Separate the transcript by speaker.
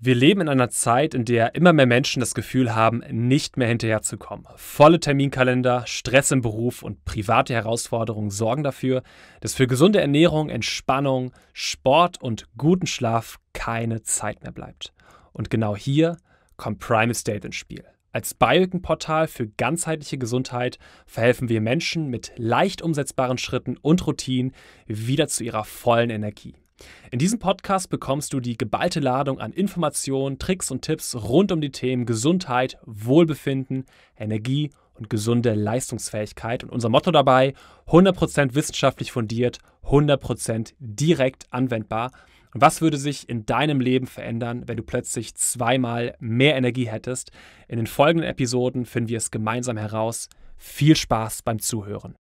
Speaker 1: Wir leben in einer Zeit, in der immer mehr Menschen das Gefühl haben, nicht mehr hinterherzukommen. Volle Terminkalender, Stress im Beruf und private Herausforderungen sorgen dafür, dass für gesunde Ernährung, Entspannung, Sport und guten Schlaf keine Zeit mehr bleibt. Und genau hier kommt Prime Estate ins Spiel. Als Biohacking-Portal für ganzheitliche Gesundheit verhelfen wir Menschen mit leicht umsetzbaren Schritten und Routinen wieder zu ihrer vollen Energie. In diesem Podcast bekommst du die geballte Ladung an Informationen, Tricks und Tipps rund um die Themen Gesundheit, Wohlbefinden, Energie und gesunde Leistungsfähigkeit. Und unser Motto dabei, 100% wissenschaftlich fundiert, 100% direkt anwendbar. Und was würde sich in deinem Leben verändern, wenn du plötzlich zweimal mehr Energie hättest? In den folgenden Episoden finden wir es gemeinsam heraus. Viel Spaß beim Zuhören.